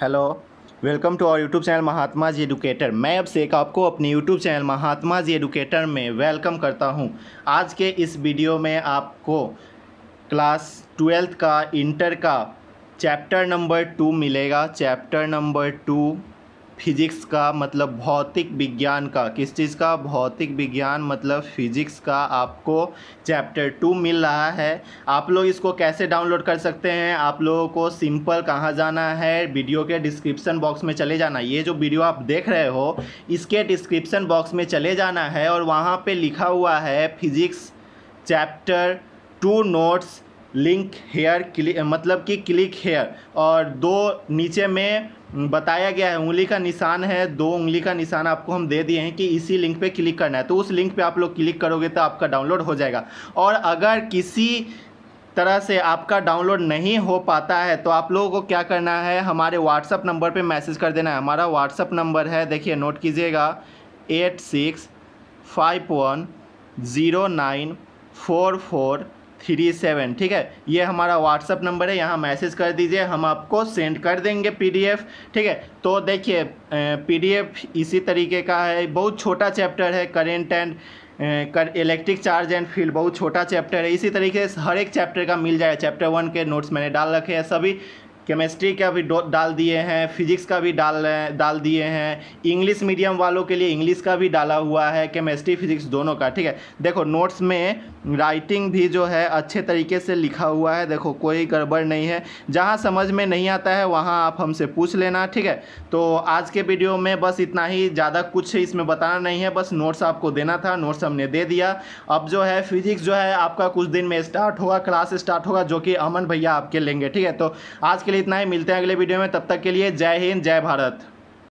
hello welcome to our YouTube channel Mahatma ji educator मैं अब से एक आपको अपने YouTube channel Mahatma ji educator में वेलकम करता हूं आज के इस वीडियो में आपको क्लास ट्वेल्थ का इंटर का चैप्टर नंबर टू मिलेगा चैप्टर नंबर टू फिजिक्स का मतलब भौतिक विज्ञान का किस चीज़ का भौतिक विज्ञान मतलब फिजिक्स का आपको चैप्टर टू मिल रहा है आप लोग इसको कैसे डाउनलोड कर सकते हैं आप लोगों को सिंपल कहाँ जाना है वीडियो के डिस्क्रिप्शन बॉक्स में चले जाना ये जो वीडियो आप देख रहे हो इसके डिस्क्रिप्शन बॉक्स में चले जाना है और वहाँ पर लिखा हुआ है physics chapter two notes link here मतलब कि क्लिक हेयर और दो नीचे में बताया गया है उंगली का निशान है दो उंगली का निशान आपको हम दे दिए हैं कि इसी लिंक पे क्लिक करना है तो उस लिंक पे आप लोग क्लिक करोगे तो आपका डाउनलोड हो जाएगा और अगर किसी तरह से आपका डाउनलोड नहीं हो पाता है तो आप लोगों को क्या करना है हमारे व्हाट्सअप नंबर पे मैसेज कर देना है हमारा व्हाट्सअप नंबर है देखिए नोट कीजिएगा eight six five one zero nine four four three seven ठीक है ये हमारा व्हाट्सअप नंबर है यहाँ मैसेज कर दीजिए हम आपको सेंड कर देंगे पीडीएफ ठीक है तो देखिए पीडीएफ इसी तरीके का है बहुत छोटा चैप्टर है करेंट एंड कर इलेक्ट्रिक चार्ज एंड फील्ड बहुत छोटा चैप्टर है इसी तरीके से हर एक चैप्टर का मिल जाएगा चैप्टर वन के नोट्स मैंने डाल रखे हैं सभी केमिस्ट्री का भी डाल दिए हैं फिजिक्स का भी डाल डाल दिए हैं इंग्लिश मीडियम वालों के लिए इंग्लिश का भी डाला हुआ है केमिस्ट्री फिजिक्स दोनों का ठीक है देखो नोट्स में राइटिंग भी जो है अच्छे तरीके से लिखा हुआ है देखो कोई गड़बड़ नहीं है जहाँ समझ में नहीं आता है वहाँ आप हमसे पूछ लेना ठीक है तो आज के वीडियो में बस इतना ही ज़्यादा कुछ इसमें बताना नहीं है बस नोट्स आपको देना था नोट्स हमने दे दिया अब जो है फिजिक्स जो है आपका कुछ दिन में स्टार्ट होगा क्लास स्टार्ट होगा जो कि अमन भैया आपके लेंगे ठीक है तो आज के लिए इतना ही मिलते हैं अगले वीडियो में तब तक के लिए जय हिंद जय भारत